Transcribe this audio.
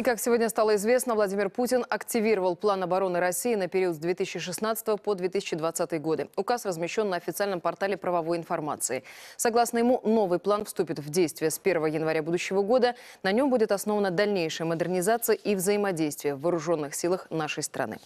И как сегодня стало известно, Владимир Путин активировал план обороны России на период с 2016 по 2020 годы. Указ размещен на официальном портале правовой информации. Согласно ему, новый план вступит в действие с 1 января будущего года. На нем будет основана дальнейшая модернизация и взаимодействие в вооруженных силах нашей страны.